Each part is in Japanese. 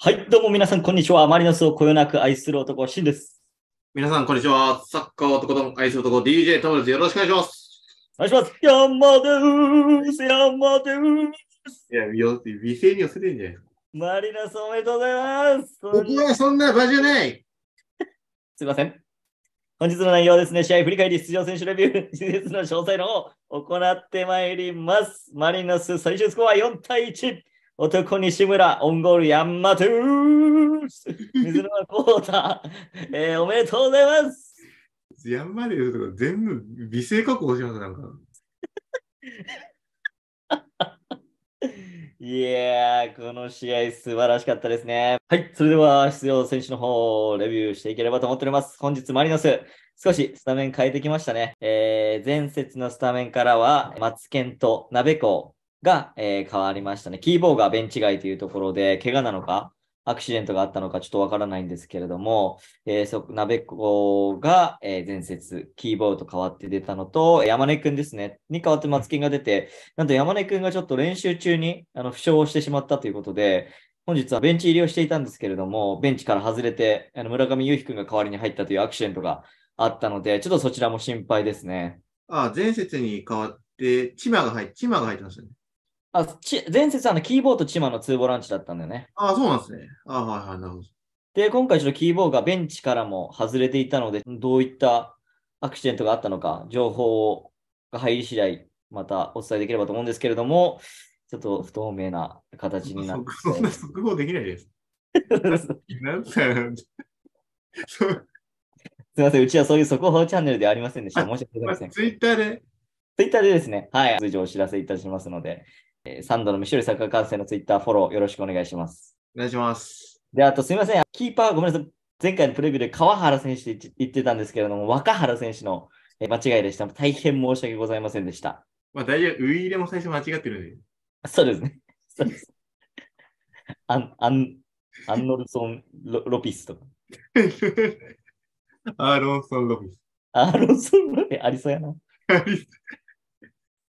はい、どうも皆さん、こんにちは。マリノスをこよなく愛する男、シンです。皆さん、こんにちは。サッカー男と愛する男、DJ トムです。よろしくお願いします。お願いします。山です。山です。いや、よ美声に寄せてんじゃないマリノスおめでとうございます。僕はそんな場じゃない。すいません。本日の内容ですね、試合振り返り、出場選手レビュー、事実の詳細の方、行ってまいります。マリノス最終スコア4対1。男西村、オンゴール、ヤンマトゥース水沼コータ、えー、おめでとうございますヤンマで言うとか全部美声加工します、なんか。いやー、この試合素晴らしかったですね。はい、それでは出場選手の方をレビューしていければと思っております。本日マリノス、少しスタメン変えてきましたね。えー、前節のスタメンからは、松健と鍋子、が、えー、変わりましたね。キーボーがベンチ外というところで、怪我なのか、アクシデントがあったのかちょっとわからないんですけれども、えー、そなべこが、えー、前節、キーボーと変わって出たのと、山根くんですね、に変わって松金が出て、なんと山根くんがちょっと練習中にあの負傷をしてしまったということで、本日はベンチ入りをしていたんですけれども、ベンチから外れて、あの村上裕くんが代わりに入ったというアクシデントがあったので、ちょっとそちらも心配ですね。ああ前節に変わって、チマが入って、チマが入ってますよね。あち前節あのキーボーとチマのツーボランチだったんだよね。ああ、そうなんですね。ああ、はいはい、なるほど。で、今回ちょっとキーボーがベンチからも外れていたので、どういったアクシデントがあったのか、情報が入り次第、またお伝えできればと思うんですけれども、ちょっと不透明な形になって。そんな速報できないです。すみません、うちはそういう速報チャンネルではありませんでした。申し訳ございません。ツイッターで。ツイッターでですね、はい、通常お知らせいたしますので、サンドの飯よりサッカー観戦のツイッターフォローよろしくお願いします。お願いします。で、あとすみません、キーパーごめんなさい。前回のプレビューで川原選手って言ってたんですけれども、若原選手の間違いでした。大変申し訳ございませんでした。まあ、大丈夫、ウイーレも最初間違ってるね。そうですね。そうです。アン、アン、アンノルソン・ロロピスとか。アーロンソン・ロピス。アーロンソン・ロピス、ありそうやな。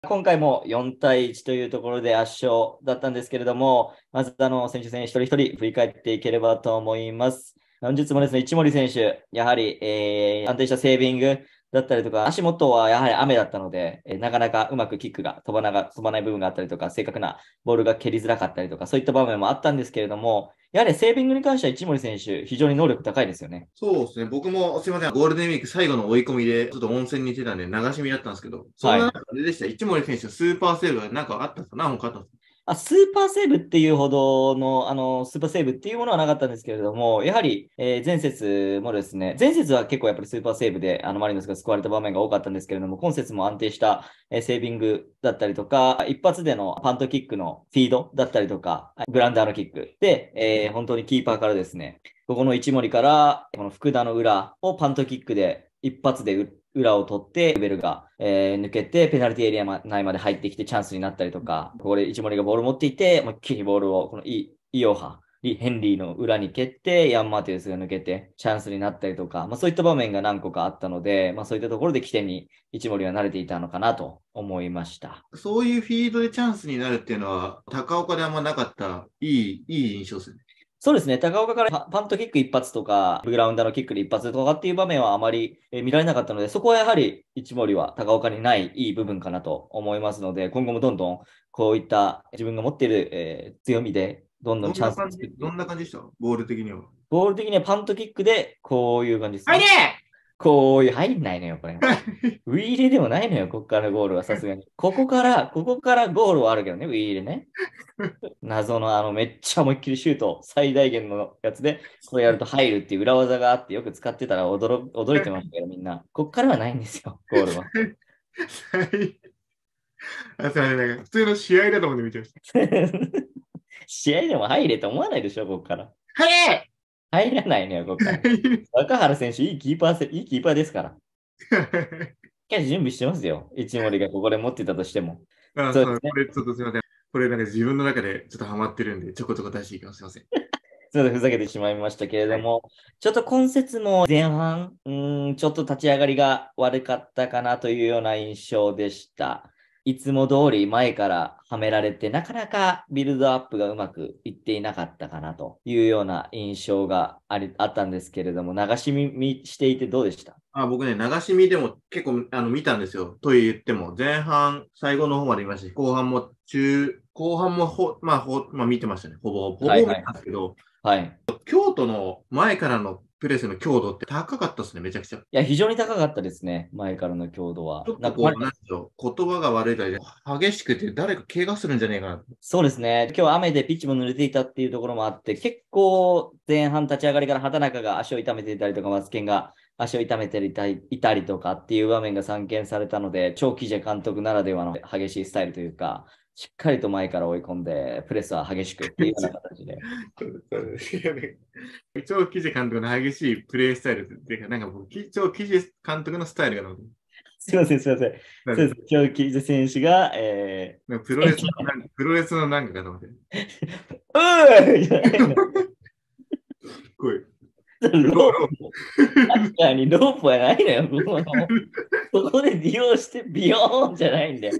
今回も4対1というところで圧勝だったんですけれども、まずあの選手選手一人一人振り返っていければと思います。本日もですね、一森選手、やはり、えー、安定したセービングだったりとか、足元はやはり雨だったので、えー、なかなかうまくキックが飛ばなが飛ばない部分があったりとか、正確なボールが蹴りづらかったりとか、そういった場面もあったんですけれども、やはりセービングに関しては一森選手、非常に能力高いですよね。そうですね。僕もすいません、ゴールデンウィーク最後の追い込みで、ちょっと温泉に行ってたんで、流し見だったんですけど、そんな中でした、はい、一森選手スーパーセーブがなんかあったかな、他あったんですあ、スーパーセーブっていうほどの、あの、スーパーセーブっていうものはなかったんですけれども、やはり、えー、前節もですね、前節は結構やっぱりスーパーセーブで、あの、マリノスが救われた場面が多かったんですけれども、今節も安定した、えー、セービングだったりとか、一発でのパントキックのフィードだったりとか、グランダーのキックで、えー、本当にキーパーからですね、ここの一森から、この福田の裏をパントキックで一発で打っ裏を取って、ベルが、えー、抜けて、ペナルティエリア内まで入ってきてチャンスになったりとか、ここで一森がボール持っていて、もう一気にボールを、このイイオハ、ヘンリーの裏に蹴って、ヤン・マテウスが抜けて、チャンスになったりとか、まあ、そういった場面が何個かあったので、まあ、そういったところで起点に一森は慣れていたのかなと思いました。そういうフィードでチャンスになるっていうのは、高岡であんまなかった、いい、いい印象ですね。そうですね、高岡からパントキック一発とか、グラウンダーのキックで一発とかっていう場面はあまり見られなかったので、そこはやはり一森は高岡にないいい部分かなと思いますので、今後もどんどんこういった自分が持っている、えー、強みで、どんどんチャンスどんな感じでしたボール的には。ボール的にはパントキックでこういう感じです、ね。はいねこう、入んないのよ、これ。ウィーレでもないのよ、ここからゴールはさすがに。ここから、ここからゴールはあるけどね、ウィーレね。謎のあの、めっちゃ思いっきりシュート、最大限のやつで、こうやると入るっていう裏技があって、よく使ってたら驚驚いてましたけど、みんな。ここからはないんですよ、ゴールは。はい。あ、それなんか普通の試合だと思って見てました。試合でも入れと思わないでしょ、ここから。はい入らないのよ、ここから。若 原選手、いいキーパー、いいキーパーですから。しかし準備してますよ。一森がここで持ってたとしても。あそうですね、これちょっとすみません。これなんか自分の中でちょっとハマってるんで、ちょこちょこ出していきます。すみません。ちょっとふざけてしまいましたけれども、はい、ちょっと今節も前半、うん、ちょっと立ち上がりが悪かったかなというような印象でした。いつも通り前からはめられて、なかなかビルドアップがうまくいっていなかったかなというような印象がありあったんですけれども、流し見していてどうでしたあ僕ね、流し見でも結構あの見たんですよ。と言っても、前半最後の方まで見ましたし、後半も中、後半もほ、まあ、ほまあ、見てましたね。ほぼほぼ見たんですけど、はい、はい、京都の前からのプレスの強度って高かったですね、めちゃくちゃ。いや、非常に高かったですね、前からの強度は。ちょっとこう、なんでしょう、言葉が悪いだけ激しくて誰か怪我するんじゃねえかな。そうですね、今日雨でピッチも濡れていたっていうところもあって、結構前半立ち上がりから畑中が足を痛めていたりとか、マケンが足を痛めていたりとかっていう場面が散見されたので、長期じゃ監督ならではの激しいスタイルというか、しっかりと前から追い込んで、プレスは激しくっていうような形で。超記事監督の激しいプレースタイルっていうか、なんかも僕、超記事監督のスタイルがすみません、すみません。そうです。今日、キズ選手が、えー、プロレスのプロレスのなんかかと思って。うーこい。ロープ。確かにロープはないのよ。そこで利用してビヨーンじゃないんで。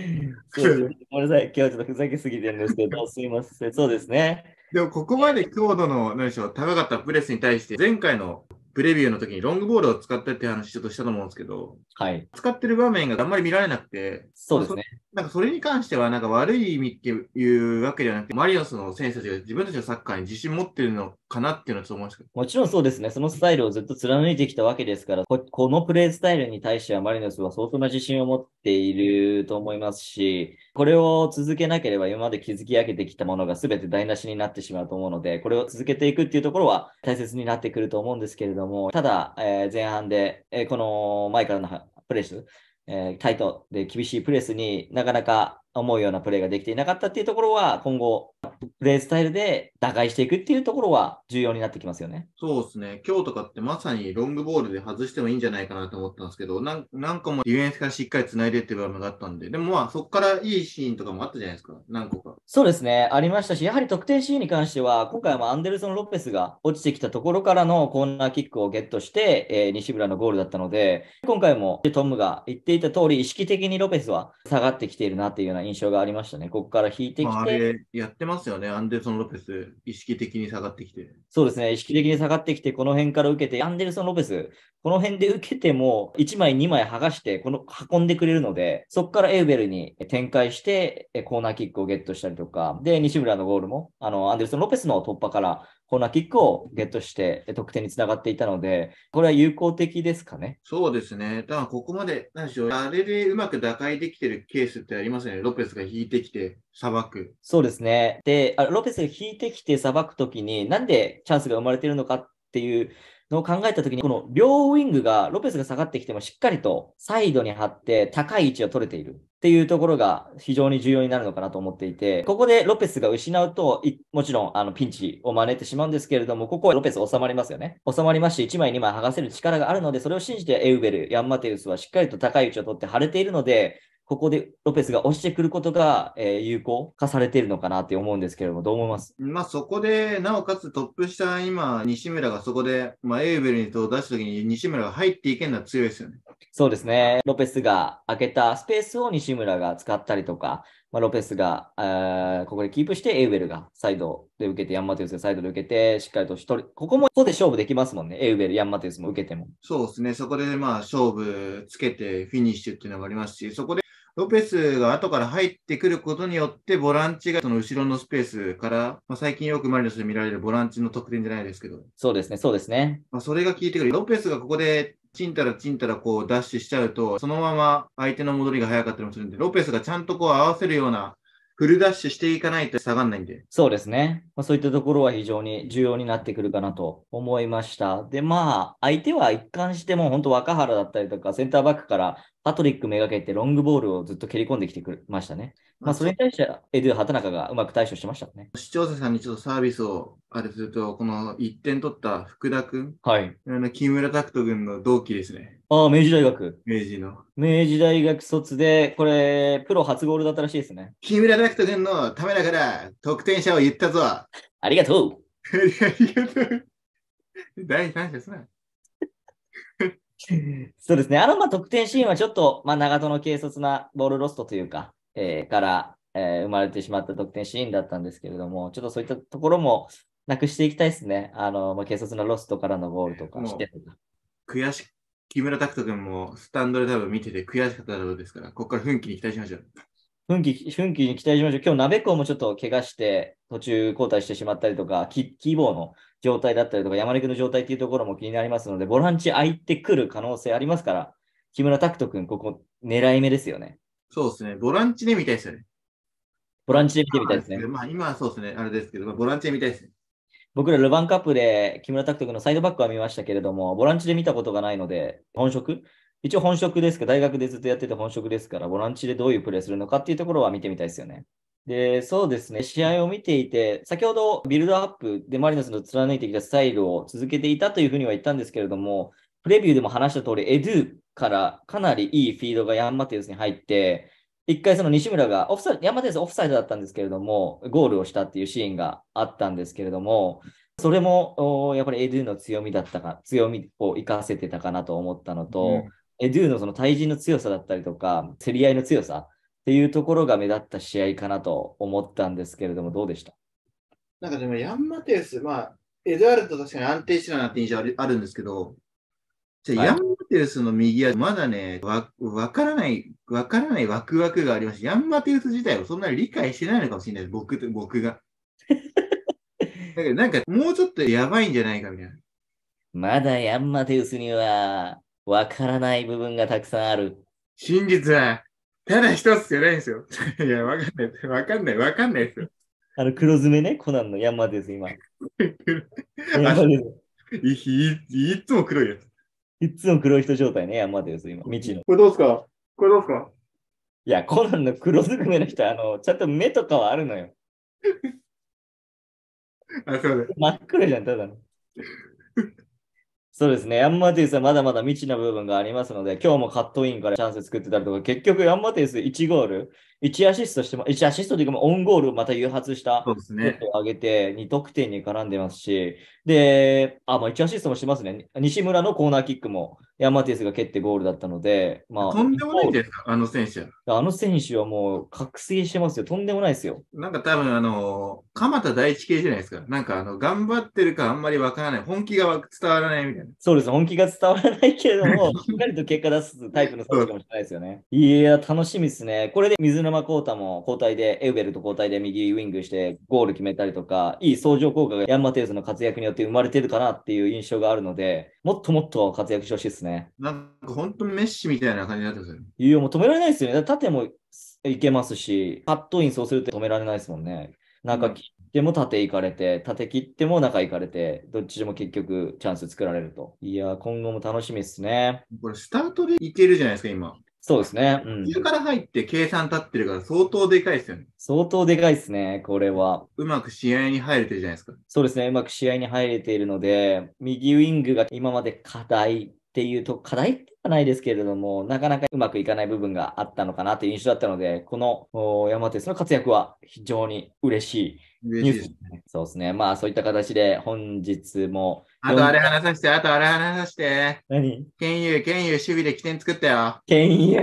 ごめんなさい、今日ちょっとふざけすぎてるんですけど、すみません、そうですね。でも、ここまで強度の、何でしょう、高かったプレスに対して、前回のプレビューの時にロングボールを使ったって話ちょっとしたと思うんですけど、はい。使ってる場面があんまり見られなくて、そうですね。なんかそれに関しては、なんか悪い意味っていうわけではなくて、マリオスの選手たちが自分たちのサッカーに自信持ってるのかなっていうのはそう思うんすけど。もちろんそうですね。そのスタイルをずっと貫いてきたわけですから、ここのプレイスタイルに対してはマリノスは相当な自信を持っていると思いますし、これを続けなければ今まで築き上げてきたものが全て台無しになってしまうと思うので、これを続けていくっていうところは大切になってくると思うんですけれども、ただ、えー、前半で、えー、この前からのプレス、えー、タイトで厳しいプレスになかなか思うようなプレーができていなかったっていうところは、今後、プレースタイルで打開していくっていうところは重要になってきますよね。そうですね。今日とかってまさにロングボールで外してもいいんじゃないかなと思ったんですけど、なん何個もディフェンスからしっかりつないでっていう場面があったんで、でもまあそこからいいシーンとかもあったじゃないですか、何個か。そうですね。ありましたし、やはり得点シーンに関しては、今回はアンデルソン・ロペスが落ちてきたところからのコーナーキックをゲットして、えー、西村のゴールだったので、今回もトムが言っていた通り、意識的にロペスは下がってきているなっていうようなな印象がありましたね。ここから引いてきて。まあ、あれやってますよね、アンデルソン・ロペス、意識的に下がってきて。そうですね、意識的に下がってきて、この辺から受けて、アンデルソン・ロペス、この辺で受けても、1枚、2枚剥がして、この運んでくれるので、そこからエウベルに展開して、コーナーキックをゲットしたりとか、で、西村のゴールも、あのアンデルソン・ロペスの突破からコーナーキックをゲットして得点につながっていたので、これは有効的ですかね。そうですね。だからここまで、何でしょう、あれでうまく打開できてるケースってありますよね。ロペスが引いてきて、さばく。そうですね。で、あロペスが引いてきてさばくときに、なんでチャンスが生まれてるのかっていうのを考えたときに、この両ウィングが、ロペスが下がってきてもしっかりとサイドに張って高い位置を取れている。っていうところが非常に重要になるのかなと思っていて、ここでロペスが失うと、もちろんあのピンチを招いてしまうんですけれども、ここはロペス収まりますよね。収まりますし1枚2枚剥がせる力があるので、それを信じてエウベル、ヤンマテウスはしっかりと高い位置を取って腫れているので、ここでロペスが押してくることが、えー、有効化されているのかなって思うんですけれども、どう思いますまあそこで、なおかつトップ下、今、西村がそこで、まあ、エーベルにと出したときに西村が入っていけるのは強いですよね。そうですね。ロペスが開けたスペースを西村が使ったりとか、まあ、ロペスが、えー、ここでキープして、エウベルがサイドで受けて、ヤンマテウスがサイドで受けて、しっかりと一人、ここもここで勝負できますもんね。エウベル、ヤンマテウスも受けても。そうですね。そこでまあ勝負つけてフィニッシュっていうのもありますし、そこでロペスが後から入ってくることによって、ボランチがその後ろのスペースから、まあ、最近よくマリノスで見られるボランチの得点じゃないですけど、そうですね、そうですね。まあ、それが効いてくる。ロペスがここでチンたらちんたらこうダッシュしちゃうと、そのまま相手の戻りが早かったりもするんで、ロペスがちゃんとこう合わせるようなフルダッシュしていかないと下がんないんで。そうですね。まあ、そういったところは非常に重要になってくるかなと思いました。で、まあ、相手は一貫しても本当若原だったりとか、センターバックからパトリックめがけてロングボールをずっと蹴り込んできてくれましたね。まあ、それに対してエドゥ・ナカがうまく対処してましたね。視聴者さんにちょっとサービスをあれすると、この1点取った福田君、はい、あの木村拓人君の同期ですね。ああ、明治大学。明治の。明治大学卒で、これ、プロ初ゴールだったらしいですね。木村拓人君のためだから、得点者を言ったぞ。ありがとう。ありがとう。第三者すな。そうですね。あのマ得点シーンはちょっと、まあ、長門の軽率なボールロストというか、えー、から、えー、生まれてしまった得点シーンだったんですけれども、ちょっとそういったところもなくしていきたいですね。あの、まあ、軽率なロストからのゴールとかして悔し、木村拓人君もスタンドで多分見てて悔しかっただろうですから、ここから奮起に期待しましょう。奮起、奮起に期待しましょう。今日、鍋子もちょっと怪我して、途中交代してしまったりとか、キキーボーの状態だったりとか、山根君の状態っていうところも気になりますので、ボランチ空いてくる可能性ありますから、木村拓人君、ここ狙い目ですよね。そうですね。ボランチで見たいですよね。ボランチで見てみたいですね。まあ、今はそうですね、あれですけど、ボランチで見たいですね。僕らルヴァンカップで木村拓人君のサイドバックは見ましたけれども、ボランチで見たことがないので、本職一応本職ですか、大学でずっとやってて本職ですから、ボランチでどういうプレーするのかっていうところは見てみたいですよね。で、そうですね、試合を見ていて、先ほどビルドアップでマリノスの貫いてきたスタイルを続けていたというふうには言ったんですけれども、プレビューでも話した通り、エドゥからかなりいいフィードがヤンマテウスに入って、一回その西村がオフサイド、ヤンマテウスオフサイドだったんですけれども、ゴールをしたっていうシーンがあったんですけれども、それもやっぱりエドゥの強みだったか、強みを生かせてたかなと思ったのと、うんエドゥのその対人の強さだったりとか、競り合いの強さっていうところが目立った試合かなと思ったんですけれども、どうでしたなんかでも、ヤンマテウス、まあ、エドゥアルト確かに安定してたなって印象あるんですけど、じゃヤンマテウスの右はまだね、わからない、わからないワクワクがありますヤンマテウス自体をそんなに理解してないのかもしれないです、僕僕が。だけどなんかもうちょっとやばいんじゃないかみたいな。まだヤンマテウスにはわからない部分がたくさんある。真実は、ただ一つじゃないんですよ。いや、わかんない。わかんない。わかんないですよ。あの、黒爪ね、コナンの山です、今。山です。いいいつも黒いやつ。いつも黒い人状態ね、山です、今。未知の。これどうですかこれどうですかいや、コナンの黒ずくめの人、あの、ちゃんと目とかはあるのよ。あ、そうです。真っ黒じゃん、ただの。そうですね。ヤンマティスはまだまだ未知な部分がありますので、今日もカットインからチャンス作ってたりとか、結局ヤンマティス1ゴール1アシストしても、1アシストというか、オンゴールまた誘発したそうですね。上げて、2得点に絡んでますし、で、あ、まあ1アシストもしてますね。西村のコーナーキックも、山手スが蹴ってゴールだったので、まあ。とんでもないですか、あの選手。あの選手はもう、覚醒してますよ。とんでもないですよ。なんか多分、あの、鎌田第一系じゃないですか。なんか、あの、頑張ってるかあんまりわからない。本気が伝わらないみたいな。そうです。本気が伝わらないけれども、しっかりと結果出すタイプの選手かもしれないですよね。いや、楽しみですね。これで水の沼孝太も交代で、エウベルと交代で右ウィングしてゴール決めたりとか、いい相乗効果がヤンマテウスの活躍によって生まれてるかなっていう印象があるので、もっともっと活躍してほしいですね。なんか本当にメッシみたいな感じになってますよね。いや、もう止められないですよね。縦もいけますし、パットインそうすると止められないですもんね。中切っても縦行かれて、縦切っても中行かれて、どっちでも結局チャンス作られると。いや、今後も楽しみですね。これ、スタートでいけるじゃないですか、今。そうですね。うん。中から入って計算立ってるから相当でかいですよね。相当でかいですね、これは。うまく試合に入れてるじゃないですか。そうですね、うまく試合に入れているので、右ウイングが今まで課題っていうと、課題ではないですけれども、なかなかうまくいかない部分があったのかなという印象だったので、この山手さんの活躍は非常に嬉しいニュース、そうですね。まあ、そういった形で本日も。あとあれ話させて、あとあれ話させて。何剣有、剣有、守備で起点作ったよ。剣有、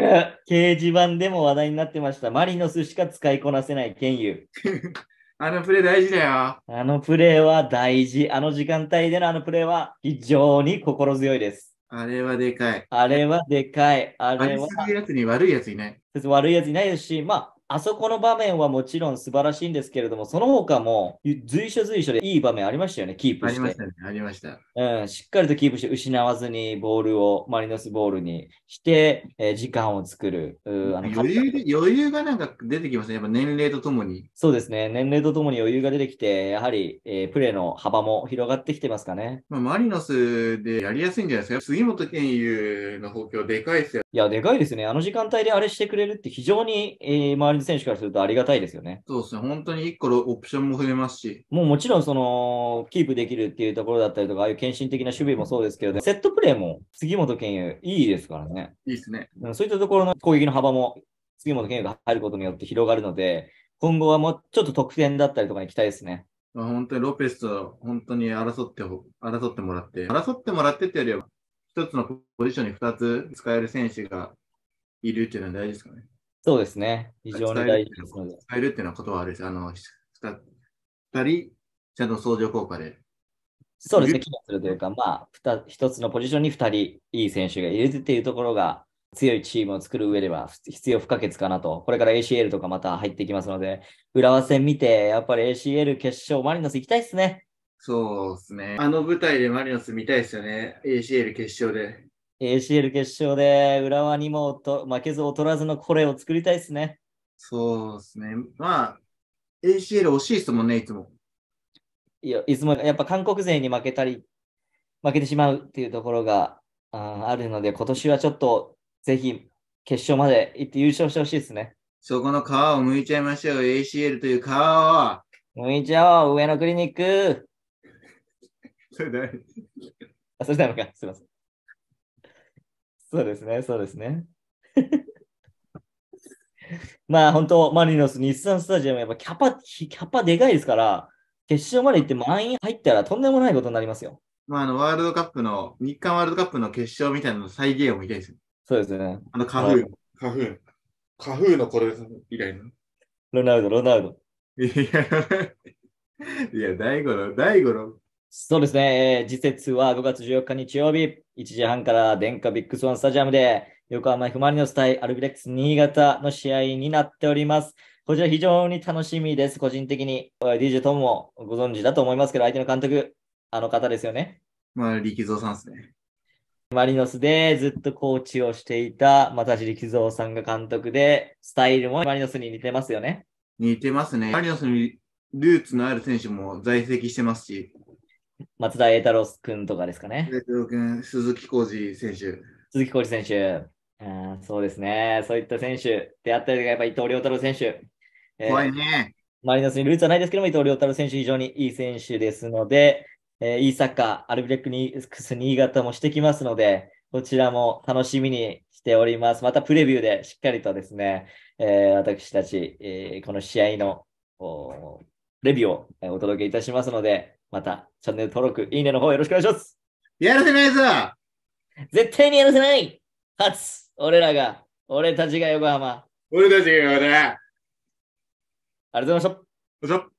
掲示板でも話題になってました。マリノスしか使いこなせない剣有。あのプレー大事だよ。あのプレーは大事。あの時間帯でのあのプレーは非常に心強いです。あれはでかい。あれはでかい。あれは。悪いやつに悪いやついない。悪いやついないですし、まあ、あそこの場面はもちろん素晴らしいんですけれども、その他も随所随所でいい場面ありましたよね、キープして。ありましたね、ありました。うん、しっかりとキープして、失わずにボールをマリノスボールにして、えー、時間を作る。余裕余裕がなんか出てきますね、やっぱ年齢とともに。そうですね、年齢とともに余裕が出てきて、やはり、えー、プレーの幅も広がってきてますかね。まあ、マリノスでやりやすいんじゃないですか、杉本健佑の補強、でかいですよ。いや、でかいですね。あの時間帯であれしてくれるって非常に、えー、周りじ選手からするとありがたいですよね。そうですね、本当に1個オプションも増えますし。もうもちろん、その、キープできるっていうところだったりとか、ああいう献身的な守備もそうですけど、ね、セットプレーも杉本健佑、いいですからね。いいですね。そういったところの攻撃の幅も杉本健佑が入ることによって広がるので、今後はもうちょっと得点だったりとかに期待ですね。本当にロペスと本当に争って、争ってもらって、争ってもらってってよりは、一つのポジションに2つ使える選手がいるっていうのは大事ですかね。そうですね。非常に大事ですの伝えるっていうのはことはあるし、あの、二人、ちゃんと相乗効果で。そうですね、機能するというか、まあ、一つのポジションに二人、いい選手がいるっていうところが、強いチームを作る上では必要不可欠かなと、これから ACL とかまた入ってきますので、浦和戦見て、やっぱり ACL 決勝、マリノス行きたいですね。そうですね。あの舞台でマリノス見たいですよね、ACL 決勝で。ACL 決勝で浦和にもと負けず劣らずのこれを作りたいですね。そうですね。まあ、ACL 惜しいですもんね、いつも。いや、いつもやっぱ韓国勢に負けたり、負けてしまうっていうところがああるので、今年はちょっとぜひ決勝まで行って優勝してほしいですね。そこの皮を剥いちゃいましょう、ACL という皮を。剥いちゃおう、上のクリニック。それ誰あ、それなのか、すみません。そうですね、そうですね。まあ本当、マリノス、日産スタジアム、やっぱキャパ、キャパでかいですから、決勝まで行って満員入ったらとんでもないことになりますよ。まあ、あのワールドカップの、日韓ワールドカップの決勝みたいなの再現を見たいですよ。そうですね。あのカフー、カフー、カフーのこれ以来の。ロナウド、ロナウド。いや、いや、大五郎、大五郎、そうですね、次節は5月14日日曜日、1時半から電化ビッグスワンスタジアムで、横浜 F・ マリノス対アルビレックス新潟の試合になっております。こちら非常に楽しみです、個人的に。DJ トムもご存知だと思いますけど、相手の監督、あの方ですよね。まあ、力蔵さんですね。マリノスでずっとコーチをしていた、また力蔵さんが監督で、スタイルもマリノスに似てますよね。似てますね。マリノスにルーツのある選手も在籍してますし、松田栄太郎君とかですかね。鈴木浩二選手。鈴木浩二選手あ。そうですね。そういった選手であったりやっぱ伊藤亮太郎選手。怖いね、えー。マリノスにルーツはないですけども、伊藤亮太郎選手、非常にいい選手ですので、えー、いいサッカー、アルビレックス新潟もしてきますので、こちらも楽しみにしております。またプレビューでしっかりとですね、えー、私たち、えー、この試合のレビューをお届けいたしますので、また、チャンネル登録、いいねの方よろしくお願いします。やらせないぞ絶対にやらせない初、俺らが、俺たちが横浜。俺たちが横浜。ありがとうございました。